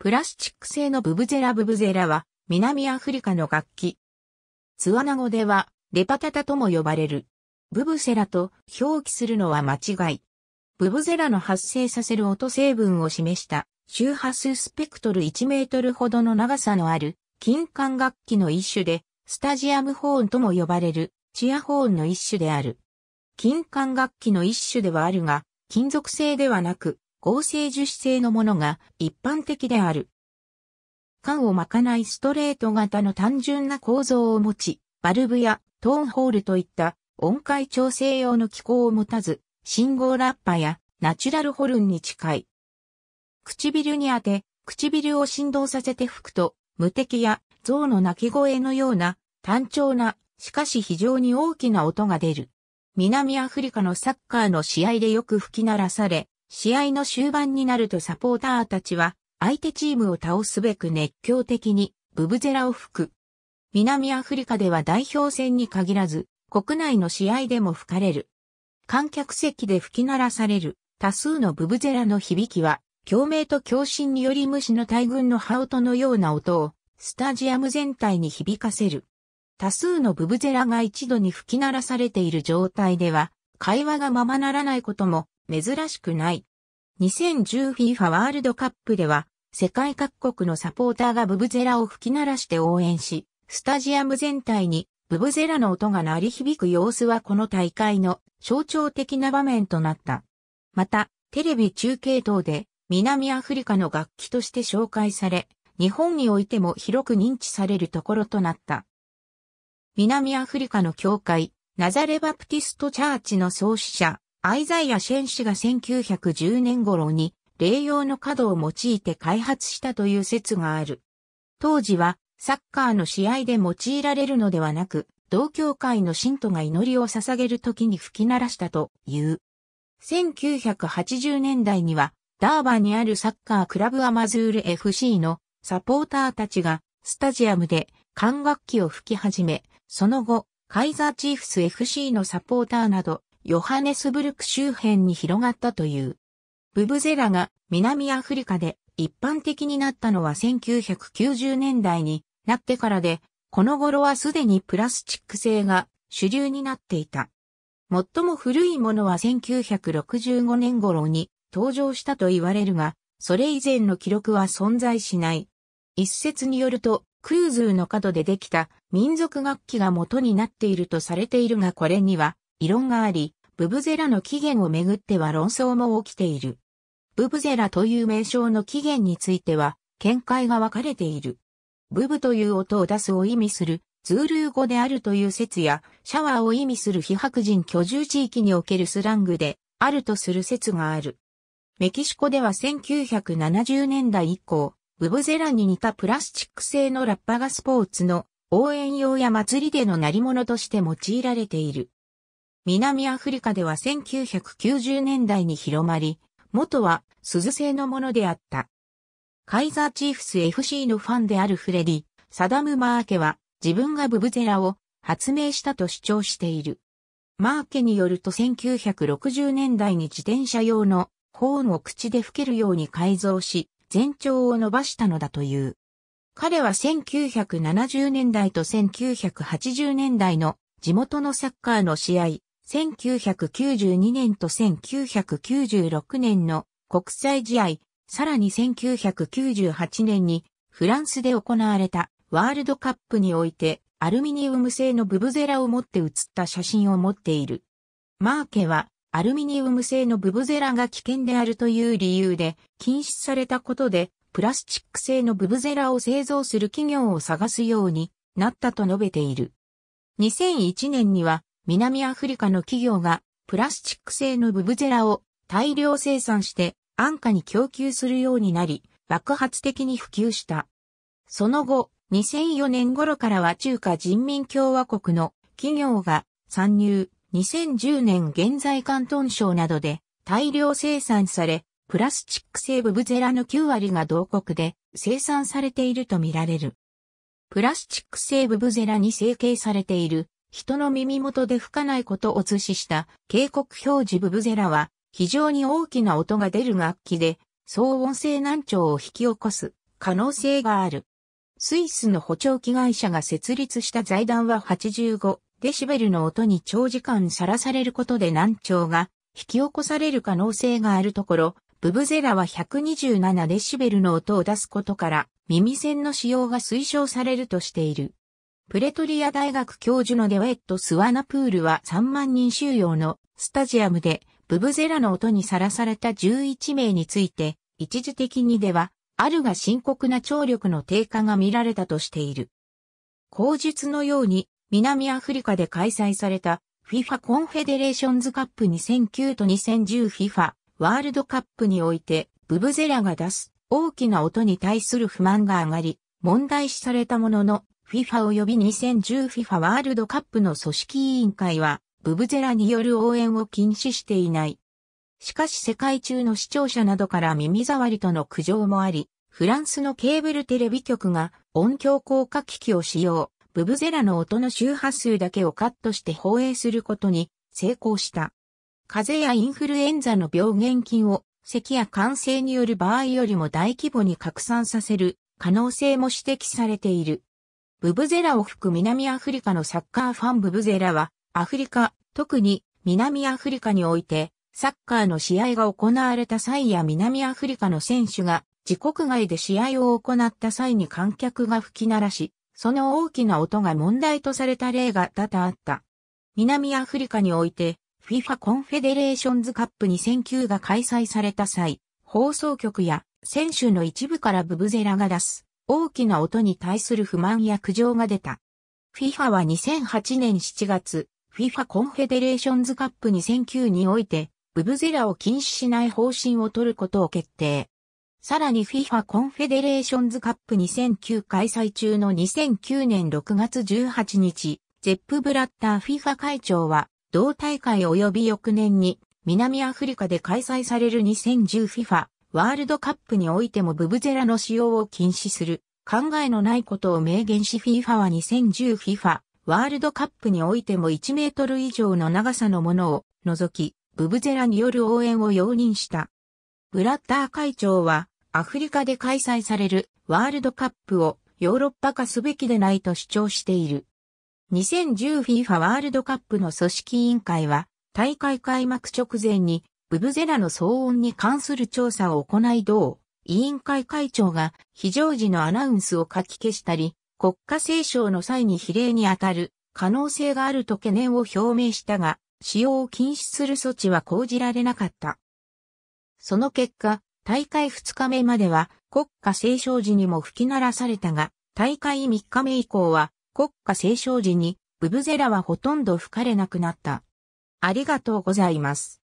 プラスチック製のブブゼラブブゼラは南アフリカの楽器。ツワナ語ではレパタタとも呼ばれる。ブブセラと表記するのは間違い。ブブゼラの発生させる音成分を示した周波数スペクトル1メートルほどの長さのある金管楽器の一種でスタジアムホーンとも呼ばれるチアホーンの一種である。金管楽器の一種ではあるが金属製ではなく合成樹脂製のものが一般的である。缶を巻かないストレート型の単純な構造を持ち、バルブやトーンホールといった音階調整用の機構を持たず、信号ラッパやナチュラルホルンに近い。唇に当て、唇を振動させて吹くと、無敵や象の鳴き声のような単調な、しかし非常に大きな音が出る。南アフリカのサッカーの試合でよく吹き鳴らされ、試合の終盤になるとサポーターたちは相手チームを倒すべく熱狂的にブブゼラを吹く。南アフリカでは代表戦に限らず国内の試合でも吹かれる。観客席で吹き鳴らされる多数のブブゼラの響きは共鳴と共振により虫の大群の羽音のような音をスタジアム全体に響かせる。多数のブブゼラが一度に吹き鳴らされている状態では会話がままならないことも珍しくない。2010FIFA ワールドカップでは、世界各国のサポーターがブブゼラを吹き鳴らして応援し、スタジアム全体にブブゼラの音が鳴り響く様子はこの大会の象徴的な場面となった。また、テレビ中継等で南アフリカの楽器として紹介され、日本においても広く認知されるところとなった。南アフリカの教会、ナザレバプティストチャーチの創始者、アイザイア・シェン氏が1910年頃に、霊用の角を用いて開発したという説がある。当時は、サッカーの試合で用いられるのではなく、同教会の信徒が祈りを捧げる時に吹き鳴らしたという。1980年代には、ダーバにあるサッカークラブアマズール FC のサポーターたちが、スタジアムで管楽器を吹き始め、その後、カイザーチーフス FC のサポーターなど、ヨハネスブルク周辺に広がったという。ブブゼラが南アフリカで一般的になったのは1990年代になってからで、この頃はすでにプラスチック製が主流になっていた。最も古いものは1965年頃に登場したと言われるが、それ以前の記録は存在しない。一説によると、クーズーの角でできた民族楽器が元になっているとされているがこれには異論があり、ブブゼラの起源をめぐっては論争も起きている。ブブゼラという名称の起源については、見解が分かれている。ブブという音を出すを意味する、ズールー語であるという説や、シャワーを意味する非白人居住地域におけるスラングで、あるとする説がある。メキシコでは1970年代以降、ブブゼラに似たプラスチック製のラッパがスポーツの応援用や祭りでの鳴り物として用いられている。南アフリカでは1990年代に広まり、元は鈴製のものであった。カイザーチーフス FC のファンであるフレディ、サダム・マーケは自分がブブゼラを発明したと主張している。マーケによると1960年代に自転車用のホーンを口で吹けるように改造し、全長を伸ばしたのだという。彼は1970年代と1980年代の地元のサッカーの試合、1992年と1996年の国際試合、さらに1998年にフランスで行われたワールドカップにおいてアルミニウム製のブブゼラを持って写った写真を持っている。マーケはアルミニウム製のブブゼラが危険であるという理由で禁止されたことでプラスチック製のブブゼラを製造する企業を探すようになったと述べている。2001年には南アフリカの企業がプラスチック製のブブゼラを大量生産して安価に供給するようになり、爆発的に普及した。その後、2004年頃からは中華人民共和国の企業が参入、2010年現在関東省などで大量生産され、プラスチック製ブブゼラの9割が同国で生産されているとみられる。プラスチック製ブブゼラに成形されている人の耳元で吹かないことを図示した警告表示ブブゼラは非常に大きな音が出る楽器で騒音性難聴を引き起こす可能性がある。スイスの補聴器会社が設立した財団は85デシベルの音に長時間さらされることで難聴が引き起こされる可能性があるところ、ブブゼラは127デシベルの音を出すことから耳栓の使用が推奨されるとしている。プレトリア大学教授のデウェット・スワナプールは3万人収容のスタジアムでブブゼラの音にさらされた11名について一時的にではあるが深刻な聴力の低下が見られたとしている。口述のように南アフリカで開催された FIFA コンフェデレーションズカップ2009と 2010FIFA ワールドカップにおいてブブゼラが出す大きな音に対する不満が上がり問題視されたものの FIFA 及び 2010FIFA ワールドカップの組織委員会は、ブブゼラによる応援を禁止していない。しかし世界中の視聴者などから耳障りとの苦情もあり、フランスのケーブルテレビ局が音響効果機器を使用、ブブゼラの音の周波数だけをカットして放映することに成功した。風邪やインフルエンザの病原菌を咳や感染による場合よりも大規模に拡散させる可能性も指摘されている。ブブゼラを吹く南アフリカのサッカーファンブブゼラは、アフリカ、特に南アフリカにおいて、サッカーの試合が行われた際や南アフリカの選手が自国外で試合を行った際に観客が吹き鳴らし、その大きな音が問題とされた例が多々あった。南アフリカにおいて、FIFA コンフェデレーションズカップ2009が開催された際、放送局や選手の一部からブブゼラが出す大きな音に対する不満や苦情が出た。FIFA は2008年7月、FIFA コンフェデレーションズカップ2009において、ブブゼラを禁止しない方針を取ることを決定。さらに FIFA コンフェデレーションズカップ2009開催中の2009年6月18日、ゼップ・ブラッター FIFA 会長は、同大会及び翌年に、南アフリカで開催される 2010FIFA ワールドカップにおいてもブブゼラの使用を禁止する考えのないことを明言し FIFA は 2010FIFA ワールドカップにおいても1メートル以上の長さのものを除き、ブブゼラによる応援を容認した。ブラッター会長は、アフリカで開催されるワールドカップをヨーロッパ化すべきでないと主張している。2010FIFA ワールドカップの組織委員会は、大会開幕直前にブブゼラの騒音に関する調査を行い同、委員会会長が非常時のアナウンスを書き消したり、国家斉唱の際に比例に当たる可能性があると懸念を表明したが、使用を禁止する措置は講じられなかった。その結果、大会2日目までは国家斉唱時にも吹き鳴らされたが、大会3日目以降は国家斉唱時にブブゼラはほとんど吹かれなくなった。ありがとうございます。